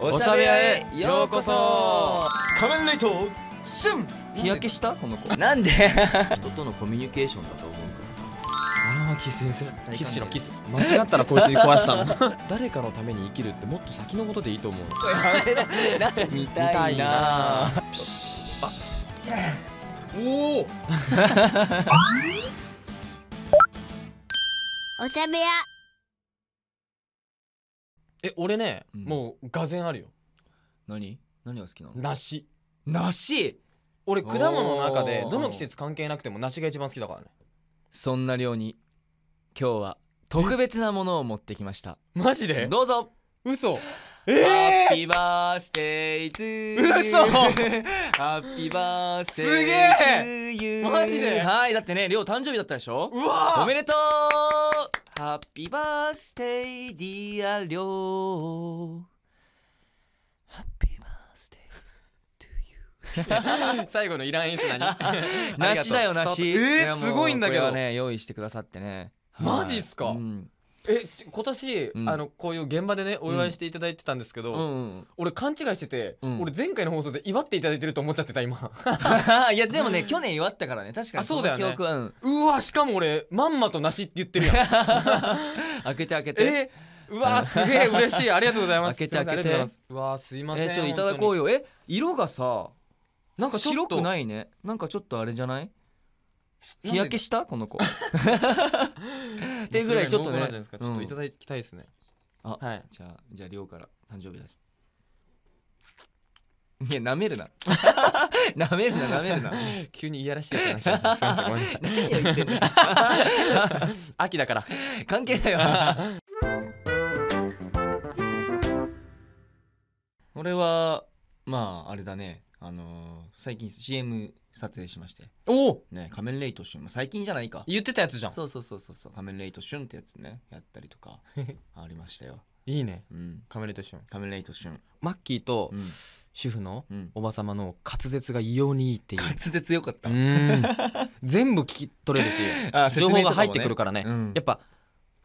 おしゃべりへようこそ仮面ライトシュン日焼けしたこの子なんで 人とのコミュニケーションだと思うからさあキス先生キスしろキス間違ったらこいつに壊したの 誰かのために生きるってもっと先のことでいいと思う見たいなおおおしゃべやえ俺ね、うんもうがぜあるよ何何が好きなの梨梨俺果物の中でどの季節関係なくても梨が一番好きだからねそんな量に今日は特別なものを持ってきました マジでどうぞ嘘えハッピーバースデートゥー嘘ハッピーバースすげデートゥーユーマジではいだってねり誕生日だったでしょうわおめでとうハッピーバースデイディアリョーハッピーバースデイトゥユー最後のイラン演出ス何 なしだよなしえー、すごいんだけどね用意してくださってねマジっすか、うんえ今年、うん、あのこういう現場でねお祝いしていただいてたんですけど、うん俺勘違いしてて、俺前回の放送で祝っていただいてると思っちゃってた今 いやでもね 去年祝ったからね確かにそうだよ、ね、うわしかも俺まんまと梨って言ってるやん 開けて開けてうわすげえ嬉しいありがとうございます開けて開けてうわすいませんえちょっといただこうよえ色がさなんか白くないねなんかちょっとあれじゃない日焼けしたこの子 ってぐらいちょっとねちょっといただきたいですね、あ、はい、じゃあじゃあ亮から誕生日ですいや、舐めるな。舐めるな、舐めるな。急にいやらしい話すません、ごめんなさい。何を言ってんの秋だから。関係ないわ。俺は、まあ、あれだね。あの最近 CM 撮影しましておね仮面レイトシュン、まあ、最近じゃないか言ってたやつじゃんそうそうそうそう仮面レイトシュンってやつねやったりとかありましたよいいね、うん、仮面レイトシュン仮面レイトシュンマッキーと、うん主婦のおばさまの滑舌が異様にいいっていう滑舌よかった 全部聞き取れるしあ、ね、情報が入ってくるからね、うん、やっぱ、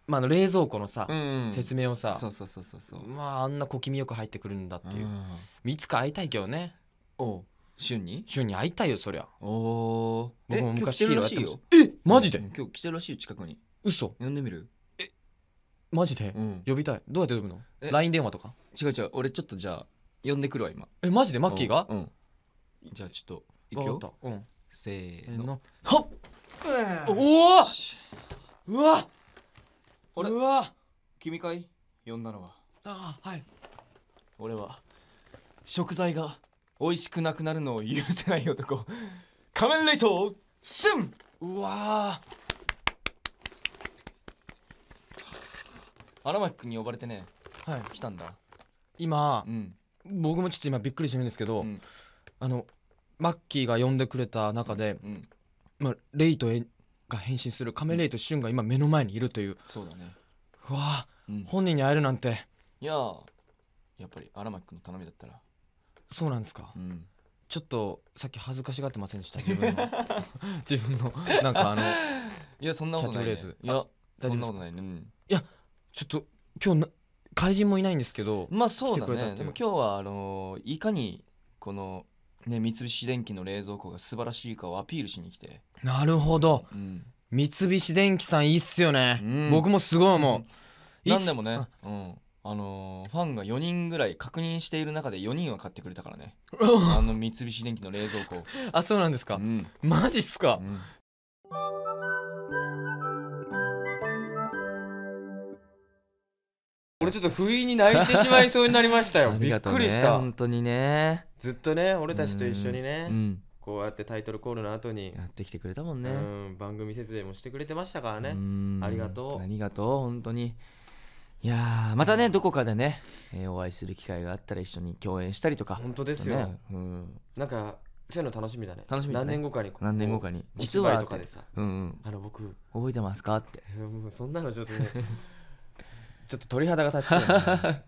まあ、の冷蔵庫のさ、うんうん、説明をさそうそうそうそうまああんな小気味よく入ってくるんだっていう、うん、いつか会いたいけどねお旬に旬に会いたいよそりゃおお僕も昔ヒーローやってましたえマジで、うん、今日来てるらしいよ近くに嘘呼んでみるえマジで、うん、呼びたいどうやって呼ぶの LINE 電話とか違う違う俺ちょっとじゃあ呼んでくるわ今えマジでマッキーがうんじゃあちょっと行くようんせーのはっおおうわ俺うわ君かい呼んだのはああはい俺は食材が美味しくなくなるのを許せない男仮面ライトシュンうわ荒牧君に呼ばれてねはい来たんだ今、うん僕もちょっと今びっくりしてるんですけど、うんあのマッキーが呼んでくれた中で、うんまあ、レイとが変身するカメレイとシュンが今目の前にいるというそうだねうわうん本人に会えるなんていやーやっぱり荒牧君の頼みだったらそうなんですか、うんちょっとさっき恥ずかしがってませんでした 自分の 自分のなんかあのいやそんなことない、ね、いや大丈夫、ねうん、いやちょっと今日な怪人もいないんですけどまあそうだねでも今日はあのいかにこのね三菱電機の冷蔵庫が素晴らしいかをアピールしに来てなるほど、うん、三菱電機さんいいっすよね、うん、僕もすごい思う、うん、何でもね、うん、あのーファンが4人ぐらい確認している中で4人は買ってくれたからね あの三菱電機の冷蔵庫をあそうなんですか、うんマジっすか、うん俺ちょっと不意に泣いてしまいそうになりましたよ びっくりした本当にねずっとね俺たちと一緒にねうこうやってタイトルコールの後にやってきてくれたもんねん番組説明もしてくれてましたからねありがとうありがとう本当にいやまたねどこかでね、えー、お会いする機会があったら一緒に共演したりとか本当ですよ、ね、うん、なんかそういうの楽しみだね楽しみ、ね、何年後かに何年後かに実はとかでさ、うんうん、あの僕覚えてますかってそんなのちょっとね ちょっと鳥肌が立ち、懐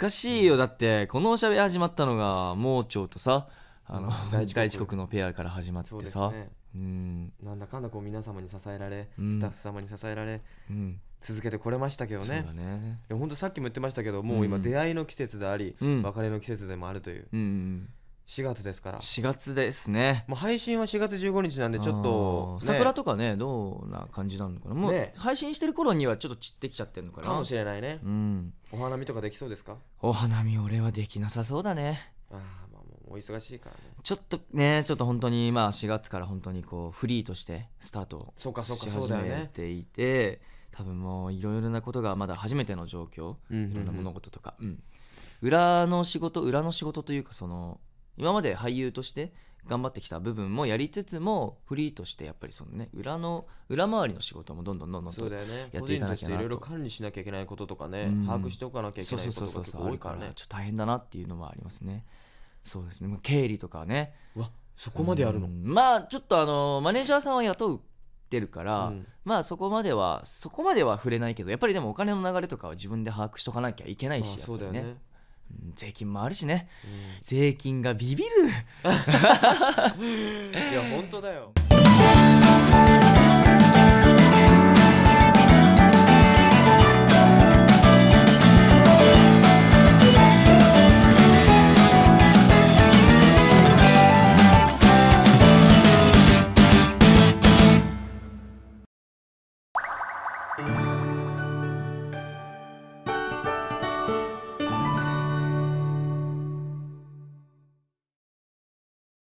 かしいよだってこのおしゃべり始まったのが盲腸とさあの、う大遅国のペアから始まってさ、ね、うん、なんだかんだこう皆様に支えられ、うん、スタッフ様に支えられ、うん、続けてこれましたけどねね本当さっきも言ってましたけどもう今出会いの季節であり、うん、別れの季節でもあるという、うん、4月ですから4月ですねもう配信は4月15日なんでちょっと、ね、桜とかねどうな感じなのかなもう配信してる頃にはちょっと散ってきちゃってるのかなかもしれないね、うん、お花見とかできそうですかお花見俺はできなさそうだねああまあもうお忙しいからねちょっとねちょっと本当にまあ4月から本当にこうフリーとしてスタートをし始めていて、そうかそうかそうだよね多分もういろいろなことがまだ初めての状況いろんな物事とか、うん、裏の仕事裏の仕事というかその今まで俳優として頑張ってきた部分もやりつつもフリーとしてやっぱりそのね裏の裏回りの仕事もどんどんどんどんそうだよねやっていかなきゃいろいろ管理しなきゃいけないこととかね、うん、把握しておかなきゃいけないことが結構多いからねちょっと大変だなっていうのもありますねそうですね経理とかねわそこまでやるの、うん、まあちょっとあのマネージャーさんは雇うってるから、うん、まあそこまではそこまでは触れないけどやっぱりでもお金の流れとかは自分で把握しとかなきゃいけないし、うあ、ね、ね、税金もあるしね、うん、税金がビビる いや本当だよ Thank you.